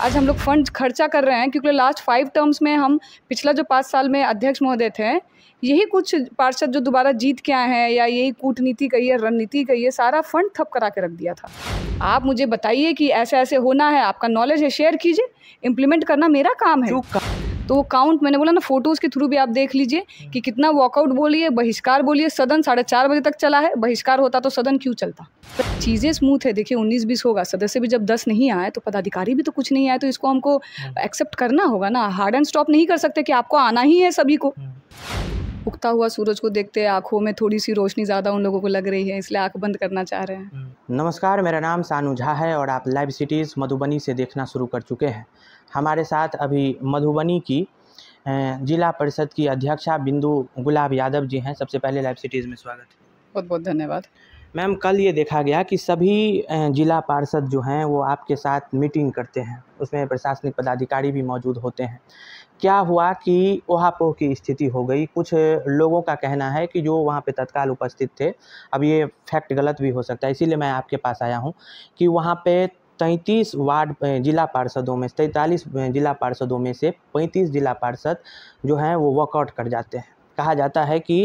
आज हम लोग फंड खर्चा कर रहे हैं क्योंकि लास्ट फाइव टर्म्स में हम पिछला जो पाँच साल में अध्यक्ष महोदय थे यही कुछ पार्षद जो दोबारा जीत के आए हैं या यही कूटनीति है रणनीति कही है सारा फंड थप करा के रख दिया था आप मुझे बताइए कि ऐसे ऐसे होना है आपका नॉलेज है शेयर कीजिए इम्प्लीमेंट करना मेरा काम है का तो वो काउंट मैंने बोला ना फोटोज़ के थ्रू भी आप देख लीजिए कि कितना वॉकआउट बोलिए बहिष्कार बोलिए सदन साढ़े चार बजे तक चला है बहिष्कार होता तो सदन क्यों चलता चीज़ें स्मूथ है देखिए उन्नीस बीस होगा सदस्य भी जब दस नहीं आए तो पदाधिकारी भी तो कुछ नहीं आए तो इसको हमको एक्सेप्ट करना होगा ना हार्ड एंड स्टॉप नहीं कर सकते कि आपको आना ही है सभी को उगता हुआ सूरज को देखते हैं आंखों में थोड़ी सी रोशनी ज़्यादा उन लोगों को लग रही है इसलिए आंख बंद करना चाह रहे हैं नमस्कार मेरा नाम सानू झा है और आप लाइव सिटीज़ मधुबनी से देखना शुरू कर चुके हैं हमारे साथ अभी मधुबनी की जिला परिषद की अध्यक्षा बिंदु गुलाब यादव जी हैं सबसे पहले लाइव सिटीज़ में स्वागत है बहुत बहुत धन्यवाद मैम कल ये देखा गया कि सभी जिला पार्षद जो हैं वो आपके साथ मीटिंग करते हैं उसमें प्रशासनिक पदाधिकारी भी मौजूद होते हैं क्या हुआ कि ओहापोह की स्थिति हो गई कुछ लोगों का कहना है कि जो वहाँ पे तत्काल उपस्थित थे अब ये फैक्ट गलत भी हो सकता है इसीलिए मैं आपके पास आया हूँ कि वहाँ पे तैंतीस वार्ड जिला पार्षदों में तैंतालीस जिला पार्षदों में से पैंतीस जिला पार्षद जो हैं वो वॉकआउट कर जाते हैं कहा जाता है कि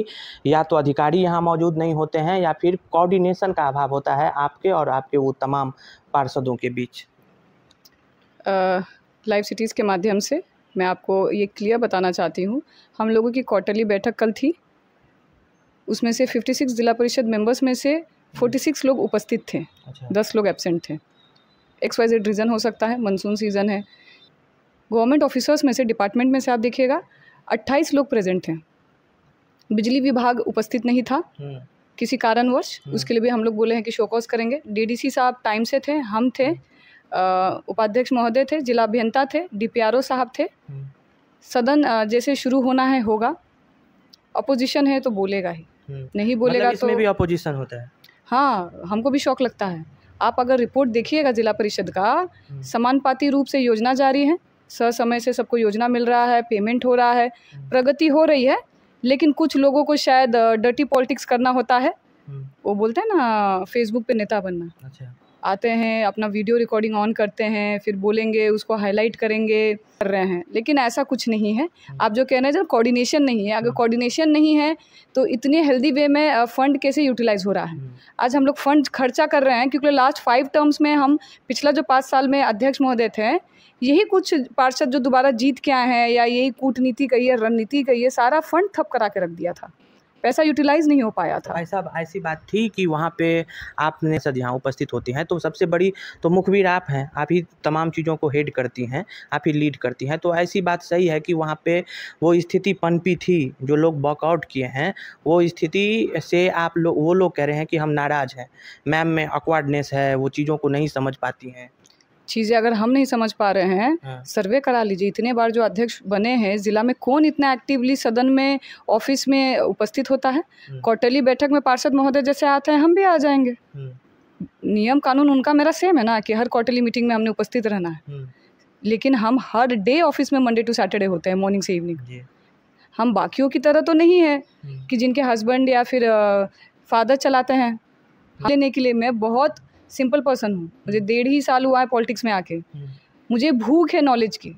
या तो अधिकारी यहाँ मौजूद नहीं होते हैं या फिर कोऑर्डिनेशन का अभाव होता है आपके और आपके वो तमाम पार्षदों के बीच लाइव सिटीज़ के माध्यम से मैं आपको ये क्लियर बताना चाहती हूँ हम लोगों की क्वार्टरली बैठक कल थी उसमें से 56 ज़िला परिषद मेंबर्स में से 46 लोग उपस्थित थे अच्छा। 10 लोग एबसेंट थे एक्स वाई जेड रीज़न हो सकता है मानसून सीज़न है गवर्नमेंट ऑफिसर्स में से डिपार्टमेंट में से आप देखिएगा अट्ठाईस लोग प्रेजेंट थे बिजली विभाग उपस्थित नहीं था हम्म। किसी कारणवश हम्म। उसके लिए भी हम लोग बोले हैं कि शोकॉज करेंगे डीडीसी साहब टाइम से थे हम थे हम्म। उपाध्यक्ष महोदय थे जिला अभियंता थे डीपीआरओ साहब थे सदन जैसे शुरू होना है होगा अपोजिशन है तो बोलेगा ही नहीं बोलेगा मतलब तो भी अपोजिशन होता है हाँ हमको भी शौक लगता है आप अगर रिपोर्ट देखिएगा जिला परिषद का हम्म। समानुपाती रूप से योजना जारी है समय से सबको योजना मिल रहा है पेमेंट हो रहा है हम्म। प्रगति हो रही है लेकिन कुछ लोगों को शायद डर्टी पॉलिटिक्स करना होता है हम्म। वो बोलते हैं ना फेसबुक पे नेता बनना अच्छा आते हैं अपना वीडियो रिकॉर्डिंग ऑन करते हैं फिर बोलेंगे उसको हाईलाइट करेंगे कर रहे हैं लेकिन ऐसा कुछ नहीं है आप जो कह रहे हैं जब कोऑर्डिनेशन नहीं है अगर कोऑर्डिनेशन हाँ। नहीं है तो इतने हेल्दी वे में फ़ंड कैसे यूटिलाइज़ हो रहा है हम्म। आज हम लोग फंड खर्चा कर रहे हैं क्योंकि लास्ट फाइव टर्म्स में हम पिछला जो पाँच साल में अध्यक्ष महोदय थे यही कुछ पार्षद जो दोबारा जीत के आए हैं या यही कूटनीति कही रणनीति कही सारा फंड थप करा के रख दिया था पैसा यूटिलाइज नहीं हो पाया था ऐसा ऐसी बात थी कि वहाँ पे आपने सद यहाँ उपस्थित होती हैं तो सबसे बड़ी तो मुखबिर आप हैं आप ही तमाम चीज़ों को हेड करती हैं आप ही लीड करती हैं तो ऐसी बात सही है कि वहाँ पे वो स्थिति पनपी थी जो लोग वॉकआउट किए हैं वो स्थिति से आप लोग वो लोग कह रहे हैं कि हम नाराज़ हैं मैम में अकवाडनेस है वो चीज़ों को नहीं समझ पाती हैं चीज़ें अगर हम नहीं समझ पा रहे हैं हाँ। सर्वे करा लीजिए इतने बार जो अध्यक्ष बने हैं जिला में कौन इतना एक्टिवली सदन में ऑफिस में उपस्थित होता है क्वार्टरली हम्म। बैठक में पार्षद महोदय जैसे आते हैं हम भी आ जाएंगे हम्म। नियम कानून उनका मेरा सेम है ना कि हर क्वार्टरली मीटिंग में हमने उपस्थित रहना है हम्म। लेकिन हम हर डे ऑफिस में मंडे टू सैटरडे होते हैं मॉर्निंग से इवनिंग हम बाकियों की तरह तो नहीं है कि जिनके हस्बैंड या फिर फादर चलाते हैं हाँ। लेने के लिए मैं बहुत सिंपल पर्सन हूँ मुझे डेढ़ ही साल हुआ है पॉलिटिक्स में आके हम्म। मुझे भूख है नॉलेज की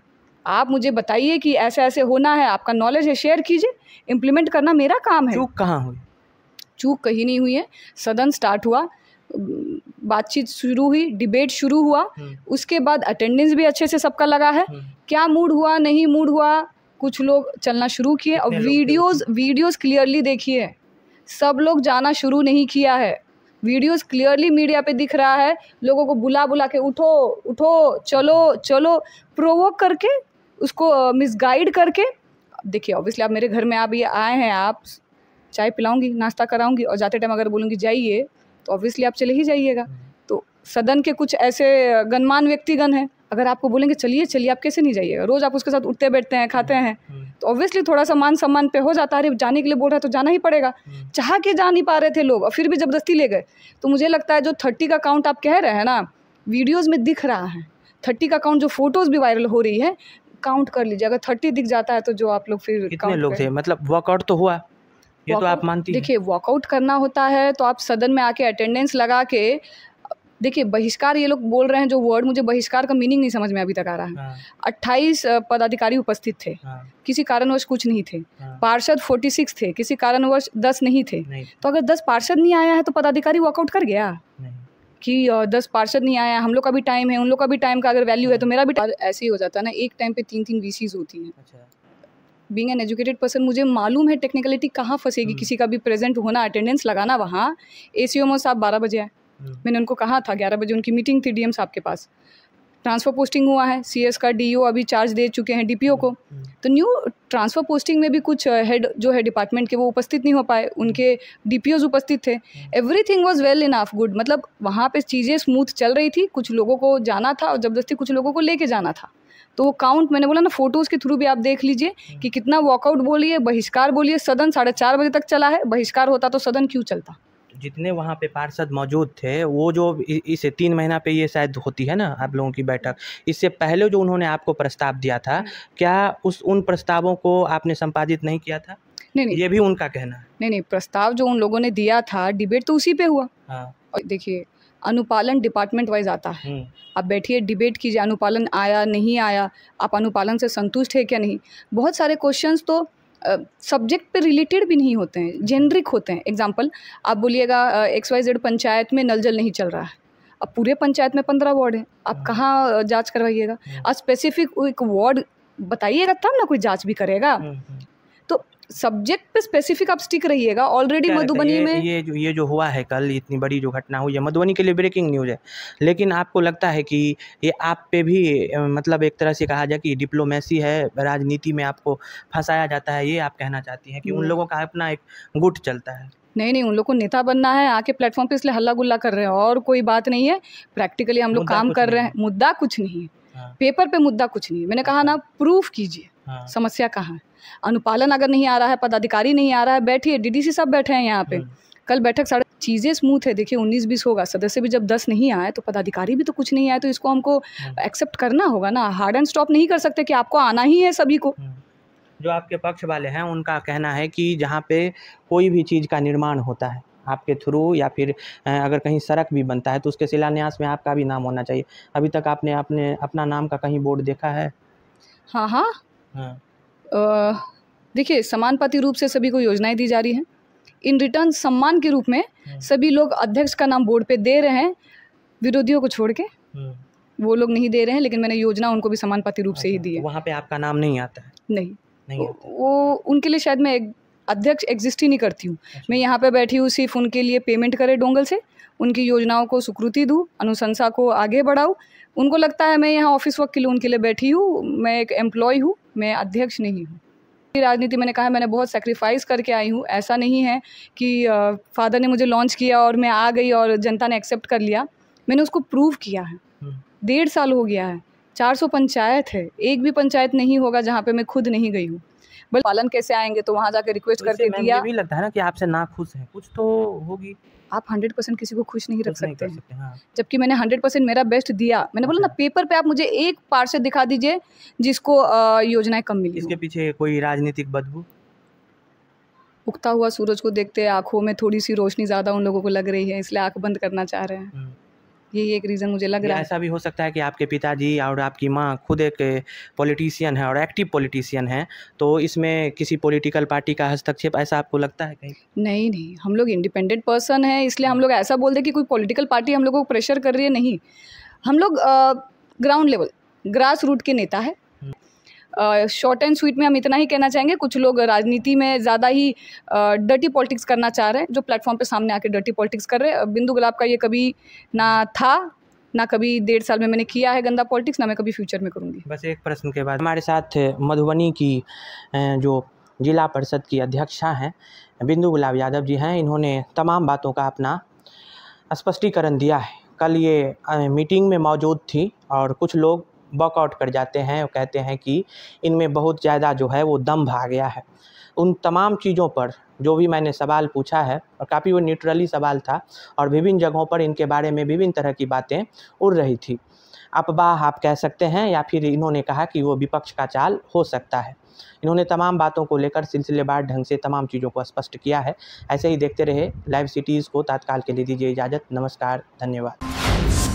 आप मुझे बताइए कि ऐसे ऐसे होना है आपका नॉलेज है शेयर कीजिए इम्प्लीमेंट करना मेरा काम है चूक कहाँ हुई चूक कहीं नहीं हुई है सदन स्टार्ट हुआ बातचीत शुरू हुई डिबेट शुरू हुआ हम्म। उसके बाद अटेंडेंस भी अच्छे से सबका लगा है हम्म। क्या मूड हुआ नहीं मूड हुआ कुछ लोग चलना शुरू किए और वीडियोस वीडियोस क्लियरली देखिए सब लोग जाना शुरू नहीं किया है वीडियोस क्लियरली मीडिया पे दिख रहा है लोगों को बुला बुला के उठो उठो चलो चलो प्रोवोक करके उसको मिसगाइड करके देखिए ऑब्वियसली आप मेरे घर में आप ये आए हैं आप चाय पिलाऊंगी नाश्ता कराऊंगी और जाते टाइम अगर बोलूँगी जाइए तो ऑब्वियसली आप चले ही जाइएगा हम्म। सदन के कुछ ऐसे गणमान व्यक्तिगण हैं अगर आपको बोलेंगे चलिए चलिए आप कैसे नहीं जाइएगा रोज आप उसके साथ उठते बैठते हैं खाते हैं हम्म। तो ऑब्वियसली थोड़ा सा मान सम्मान पे हो जाता है जाने के लिए बोल रहा है तो जाना ही पड़ेगा हम्म। चाह के जा नहीं पा रहे थे लोग और फिर भी जबरदस्ती ले गए तो मुझे लगता है जो थर्टी का काउंट आप कह रहे हैं ना वीडियोज़ में दिख रहा है थर्टी का काउंट जो फोटोज़ भी वायरल हो रही है काउंट कर लीजिए अगर थर्टी दिख जाता है तो जो आप लोग फिर कितने लोग थे मतलब वर्कआउट तो हुआ ये तो आप मानती देखिए वॉकआउट करना होता है तो आप सदन में आके अटेंडेंस लगा के देखिए बहिष्कार ये लोग बोल रहे हैं जो वर्ड मुझे बहिष्कार का मीनिंग नहीं समझ में अभी तक आ रहा है हाँ। अट्ठाईस पदाधिकारी उपस्थित थे हाँ। किसी कारणवश कुछ नहीं थे हाँ। पार्षद फोर्टी सिक्स थे किसी कारणवश दस नहीं थे नहीं। तो अगर दस पार्षद नहीं आया है तो पदाधिकारी वॉकआउट कर गया कि दस पार्षद नहीं आया हम लोग का भी टाइम है उन लोग का भी टाइम का अगर वैल्यू है तो मेरा भी ऐसे ही हो जाता है ना एक टाइम पे तीन तीन वीसीज होती हैं बींग एन एजुकेटेड पर्सन मुझे मालूम है टेक्निकलिटी कहाँ फंसेगी हम्म। किसी का भी प्रेजेंट होना अटेंडेंस लगाना वहाँ ए सी साहब बारह बजे आए मैंने उनको कहा था ग्यारह बजे उनकी मीटिंग थी डीएम साहब के पास ट्रांसफ़र पोस्टिंग हुआ है सीएस का डीओ e अभी चार्ज दे चुके हैं डीपीओ को तो न्यू ट्रांसफ़र पोस्टिंग में भी कुछ हेड uh, जो है डिपार्टमेंट के वो उपस्थित नहीं हो पाए उनके डीपीओज उपस्थित थे everything was well enough good मतलब वहाँ पे चीज़ें स्मूथ चल रही थी कुछ लोगों को जाना था और ज़बरदस्ती कुछ लोगों को लेके जाना था तो वो काउंट मैंने बोला ना फोटोज़ के थ्रू भी आप देख लीजिए कि कितना वॉकआउट बोलिए बहिष्कार बोलिए सदन साढ़े चार बजे तक चला है बहिष्कार होता तो सदन क्यों चलता जितने वहाँ पे पार्षद मौजूद थे वो जो इस तीन महीना पे ये शायद होती है ना आप लोगों की बैठक इससे पहले जो उन्होंने आपको प्रस्ताव दिया था हम्म। क्या उस उन प्रस्तावों को आपने संपादित नहीं किया था नहीं नहीं ये भी उनका कहना है नहीं नहीं प्रस्ताव जो उन लोगों ने दिया था डिबेट तो उसी पे हुआ हाँ देखिए अनुपालन डिपार्टमेंट वाइज आता है हम्म। आप बैठिए डिबेट कीजिए अनुपालन आया नहीं आया आप अनुपालन से संतुष्ट है क्या नहीं बहुत सारे क्वेश्चंस तो सब्जेक्ट पे रिलेटेड भी नहीं होते हैं जेनरिक होते हैं एग्जाम्पल आप बोलिएगा एक्स वाई जेड पंचायत में नल जल नहीं चल रहा है अब पूरे पंचायत में पंद्रह वार्ड हैं आप हाँ। कहाँ जांच करवाइएगा हाँ। आप स्पेसिफिक एक वार्ड बताइएगा तब ना कोई जांच भी करेगा हाँ, सब्जेक्ट पे स्पेसिफिक आप स्टिक रहिएगा ऑलरेडी मधुबनी में ये जो ये जो हुआ है कल इतनी बड़ी जो घटना हुई है मधुबनी के लिए ब्रेकिंग न्यूज़ है लेकिन आपको लगता है कि ये आप पे भी मतलब एक तरह से कहा जाए कि डिप्लोमेसी है राजनीति में आपको फंसाया जाता है ये आप कहना चाहती हैं कि उन हम्म। लोगों का अपना एक गुट चलता है नहीं नहीं उन लोग को नेता बनना है आके प्लेटफॉर्म पे इसलिए हल्ला गुल्ला कर रहे हैं और कोई बात नहीं है प्रैक्टिकली हम लोग काम कर रहे हैं मुद्दा कुछ नहीं है पेपर हाँ। पे मुद्दा कुछ नहीं है मैंने कहा अच्छा। ना प्रूफ कीजिए हाँ। समस्या कहाँ है अनुपालन अगर नहीं आ रहा है पदाधिकारी नहीं आ रहा है बैठिए डीडीसी सब बैठे हैं यहाँ पे हाँ। कल बैठक सारे चीज़ें स्मूथ है देखिए उन्नीस बीस होगा सदस्य भी जब दस नहीं आए तो पदाधिकारी भी तो कुछ नहीं आए तो इसको हमको एक्सेप्ट हाँ। करना होगा ना हार्ड एंड स्टॉप नहीं कर सकते कि आपको आना ही है सभी को हाँ। जो आपके पक्ष वाले हैं उनका कहना है कि जहाँ पे कोई भी चीज़ का निर्माण होता है आपके थ्रू या फिर अगर कहीं सड़क भी बनता है तो उसके शिलान्यास में आपका भी नाम होना चाहिए अभी तक आपने अपने अपना नाम का कहीं बोर्ड देखा है हाँ हाँ हाँ। देखिए समानपाती रूप से सभी को योजनाएं दी जा रही हैं इन रिटर्न सम्मान के रूप में हाँ। सभी लोग अध्यक्ष का नाम बोर्ड पे दे रहे हैं विरोधियों को छोड़ के हाँ। वो लोग नहीं दे रहे हैं लेकिन मैंने योजना उनको भी समानपाती रूप से ही अच्छा, दी है तो वहाँ पे आपका नाम नहीं आता है नहीं नहीं वो, वो उनके लिए शायद मैं एक अध्यक्ष एग्जिस्ट ही नहीं करती हूँ अच्छा। मैं यहाँ पे बैठी हूँ सिर्फ उनके लिए पेमेंट करे डोंगल से उनकी योजनाओं को स्वीकृति दूँ अनुशंसा को आगे बढ़ाऊँ उनको लगता है मैं यहाँ ऑफिस वर्क के लिए उनके लिए बैठी हूँ मैं एक एम्प्लॉय हूँ मैं अध्यक्ष नहीं हूँ राजनीति मैंने कहा मैंने बहुत सेक्रीफाइस करके आई हूँ ऐसा नहीं है कि फादर ने मुझे लॉन्च किया और मैं आ गई और जनता ने एक्सेप्ट कर लिया मैंने उसको प्रूव किया है हम्म। डेढ़ साल हो गया है चार सौ पंचायत है एक भी पंचायत नहीं होगा जहाँ पे मैं खुद नहीं गई हूँ बल पालन कैसे आएंगे तो वहाँ जाके रिक्वेस्ट तो करके दिया भी लगता है ना कि आपसे ना खुश है कुछ तो होगी आप हंड्रेड परसेंट किसी को खुश नहीं रख सकते हैं हाँ। जबकि मैंने हंड्रेड परसेंट मेरा बेस्ट दिया मैंने बोला अच्छा। ना पेपर पे आप मुझे एक पार्सल दिखा दीजिए जिसको योजनाएं कम मिली इसके पीछे कोई राजनीतिक बदबू उगता हुआ सूरज को देखते आंखों में थोड़ी सी रोशनी ज़्यादा उन लोगों को लग रही है इसलिए आंख बंद करना चाह रहे हैं हम्म। यही एक रीज़न मुझे लग रहा है ऐसा भी हो सकता है कि आपके पिताजी और आपकी माँ खुद एक पॉलिटिशियन है और एक्टिव पॉलिटिशियन है तो इसमें किसी पॉलिटिकल पार्टी का हस्तक्षेप ऐसा आपको लगता है कहीं नहीं नहीं हम लोग इंडिपेंडेंट पर्सन है इसलिए हम लोग ऐसा बोल दें कि कोई पॉलिटिकल पार्टी हम लोग को प्रेशर कर रही है नहीं हम लोग ग्राउंड लेवल ग्रास रूट के नेता है शॉर्ट एंड स्वीट में हम इतना ही कहना चाहेंगे कुछ लोग राजनीति में ज़्यादा ही डर्टी पॉलिटिक्स करना चाह रहे हैं जो प्लेटफॉर्म पर सामने आके डर्टी पॉलिटिक्स कर रहे हैं बिंदु गुलाब का ये कभी ना था ना कभी डेढ़ साल में मैंने किया है गंदा पॉलिटिक्स ना मैं कभी फ्यूचर में करूँगी बस एक प्रश्न के बाद हमारे साथ मधुबनी की जो जिला परिषद की अध्यक्षा हैं बिंदु गुलाब यादव जी हैं इन्होंने तमाम बातों का अपना स्पष्टीकरण दिया है कल ये मीटिंग में मौजूद थी और कुछ लोग वॉकआउट कर जाते हैं और कहते हैं कि इनमें बहुत ज़्यादा जो है वो दम भाग गया है उन तमाम चीज़ों पर जो भी मैंने सवाल पूछा है और काफ़ी वो न्यूट्रली सवाल था और विभिन्न जगहों पर इनके बारे में विभिन्न तरह की बातें उड़ रही थी अपवाह आप कह सकते हैं या फिर इन्होंने कहा कि वो विपक्ष का चाल हो सकता है इन्होंने तमाम बातों को लेकर सिलसिलेवार ढंग से तमाम चीज़ों को स्पष्ट किया है ऐसे ही देखते रहे लाइव सिटीज़ को तत्काल के लिए दीजिए इजाज़त नमस्कार धन्यवाद